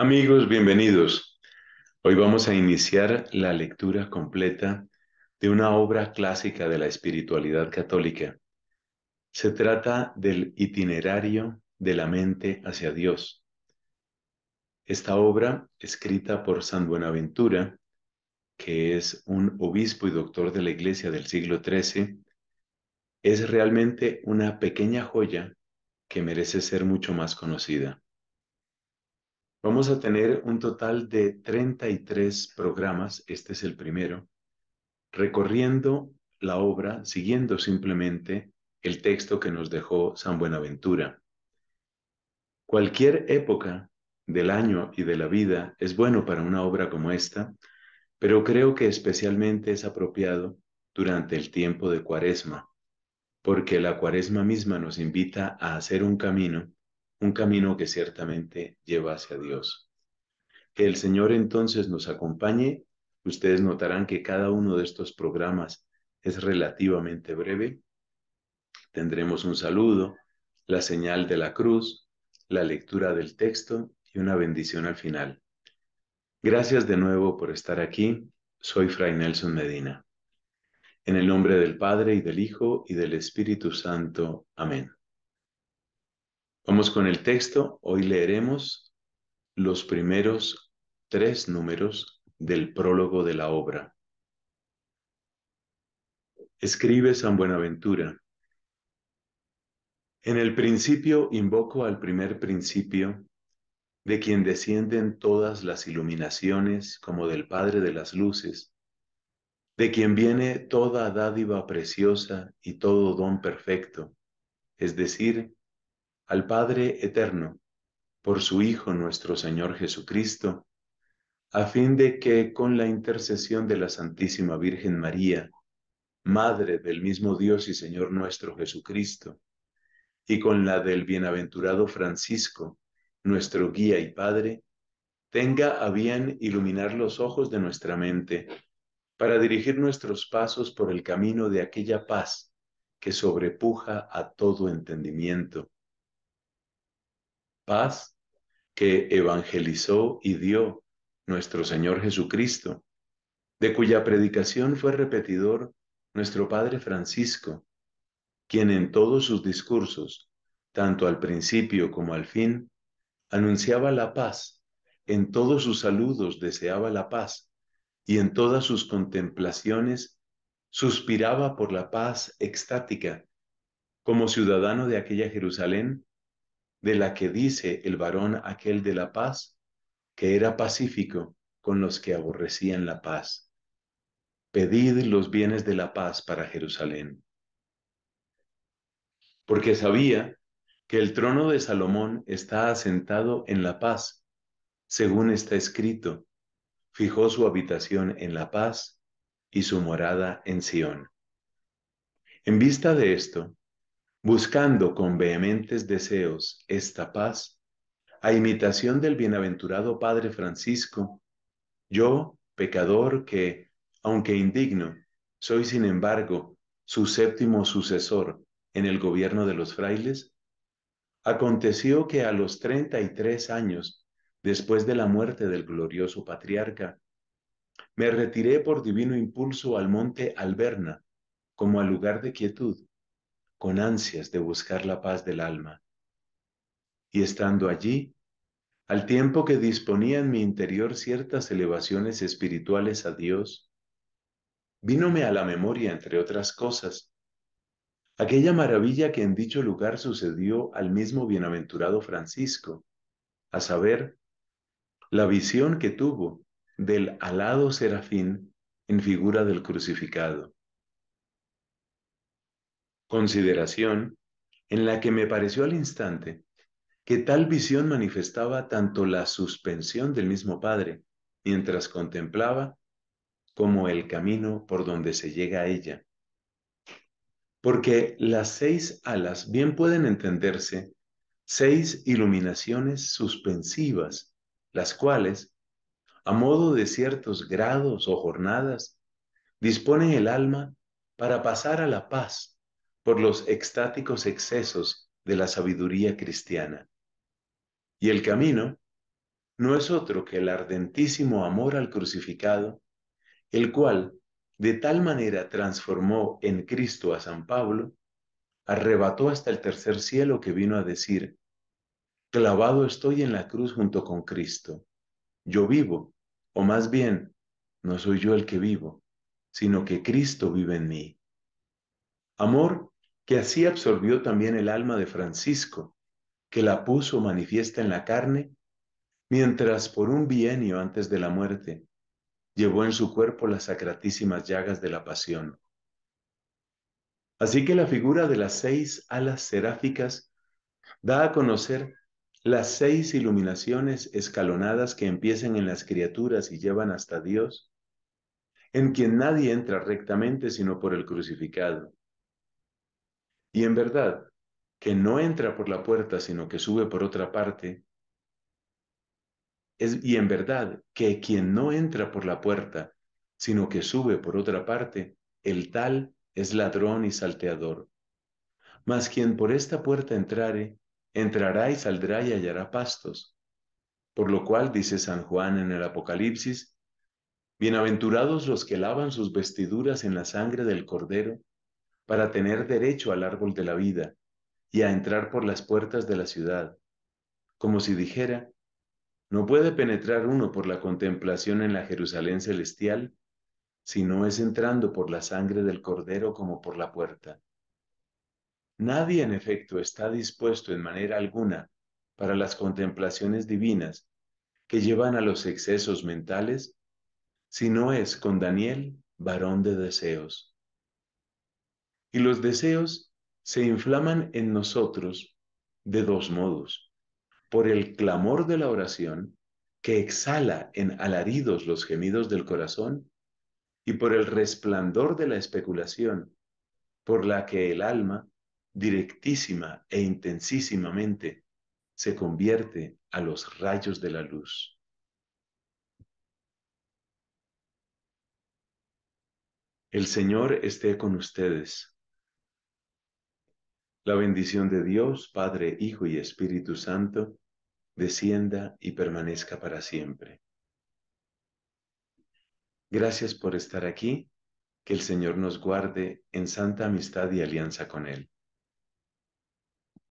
Amigos, bienvenidos. Hoy vamos a iniciar la lectura completa de una obra clásica de la espiritualidad católica. Se trata del itinerario de la mente hacia Dios. Esta obra, escrita por San Buenaventura, que es un obispo y doctor de la Iglesia del siglo XIII, es realmente una pequeña joya que merece ser mucho más conocida. Vamos a tener un total de 33 programas, este es el primero, recorriendo la obra, siguiendo simplemente el texto que nos dejó San Buenaventura. Cualquier época del año y de la vida es bueno para una obra como esta, pero creo que especialmente es apropiado durante el tiempo de cuaresma, porque la cuaresma misma nos invita a hacer un camino un camino que ciertamente lleva hacia Dios. Que el Señor entonces nos acompañe. Ustedes notarán que cada uno de estos programas es relativamente breve. Tendremos un saludo, la señal de la cruz, la lectura del texto y una bendición al final. Gracias de nuevo por estar aquí. Soy Fray Nelson Medina. En el nombre del Padre y del Hijo y del Espíritu Santo. Amén. Vamos con el texto. Hoy leeremos los primeros tres números del prólogo de la obra. Escribe San Buenaventura. En el principio invoco al primer principio, de quien descienden todas las iluminaciones como del Padre de las Luces, de quien viene toda dádiva preciosa y todo don perfecto, es decir, al Padre Eterno, por su Hijo nuestro Señor Jesucristo, a fin de que con la intercesión de la Santísima Virgen María, Madre del mismo Dios y Señor nuestro Jesucristo, y con la del bienaventurado Francisco, nuestro guía y Padre, tenga a bien iluminar los ojos de nuestra mente para dirigir nuestros pasos por el camino de aquella paz que sobrepuja a todo entendimiento paz que evangelizó y dio nuestro Señor Jesucristo, de cuya predicación fue repetidor nuestro Padre Francisco, quien en todos sus discursos, tanto al principio como al fin, anunciaba la paz, en todos sus saludos deseaba la paz y en todas sus contemplaciones suspiraba por la paz extática. Como ciudadano de aquella Jerusalén, de la que dice el varón aquel de la paz, que era pacífico con los que aborrecían la paz. Pedid los bienes de la paz para Jerusalén. Porque sabía que el trono de Salomón está asentado en la paz, según está escrito, fijó su habitación en la paz y su morada en Sión. En vista de esto, buscando con vehementes deseos esta paz, a imitación del bienaventurado Padre Francisco, yo, pecador que, aunque indigno, soy sin embargo su séptimo sucesor en el gobierno de los frailes, aconteció que a los 33 años, después de la muerte del glorioso patriarca, me retiré por divino impulso al monte Alberna como al lugar de quietud con ansias de buscar la paz del alma. Y estando allí, al tiempo que disponía en mi interior ciertas elevaciones espirituales a Dios, vínome a la memoria, entre otras cosas, aquella maravilla que en dicho lugar sucedió al mismo bienaventurado Francisco, a saber, la visión que tuvo del alado serafín en figura del crucificado consideración en la que me pareció al instante que tal visión manifestaba tanto la suspensión del mismo Padre mientras contemplaba como el camino por donde se llega a ella. Porque las seis alas bien pueden entenderse seis iluminaciones suspensivas, las cuales, a modo de ciertos grados o jornadas, disponen el alma para pasar a la paz por los extáticos excesos de la sabiduría cristiana. Y el camino no es otro que el ardentísimo amor al crucificado, el cual de tal manera transformó en Cristo a San Pablo, arrebató hasta el tercer cielo que vino a decir, clavado estoy en la cruz junto con Cristo. Yo vivo, o más bien, no soy yo el que vivo, sino que Cristo vive en mí. Amor que así absorbió también el alma de Francisco, que la puso manifiesta en la carne, mientras por un bienio antes de la muerte llevó en su cuerpo las sacratísimas llagas de la pasión. Así que la figura de las seis alas seráficas da a conocer las seis iluminaciones escalonadas que empiezan en las criaturas y llevan hasta Dios, en quien nadie entra rectamente sino por el crucificado. Y en verdad, que no entra por la puerta, sino que sube por otra parte, es, y en verdad, que quien no entra por la puerta, sino que sube por otra parte, el tal es ladrón y salteador. Mas quien por esta puerta entrare, entrará y saldrá y hallará pastos. Por lo cual dice San Juan en el Apocalipsis, Bienaventurados los que lavan sus vestiduras en la sangre del Cordero para tener derecho al árbol de la vida y a entrar por las puertas de la ciudad, como si dijera, no puede penetrar uno por la contemplación en la Jerusalén celestial, si no es entrando por la sangre del cordero como por la puerta. Nadie en efecto está dispuesto en manera alguna para las contemplaciones divinas que llevan a los excesos mentales, si no es con Daniel, varón de deseos. Y los deseos se inflaman en nosotros de dos modos. Por el clamor de la oración, que exhala en alaridos los gemidos del corazón, y por el resplandor de la especulación, por la que el alma, directísima e intensísimamente, se convierte a los rayos de la luz. El Señor esté con ustedes la bendición de Dios, Padre, Hijo y Espíritu Santo, descienda y permanezca para siempre. Gracias por estar aquí. Que el Señor nos guarde en santa amistad y alianza con Él.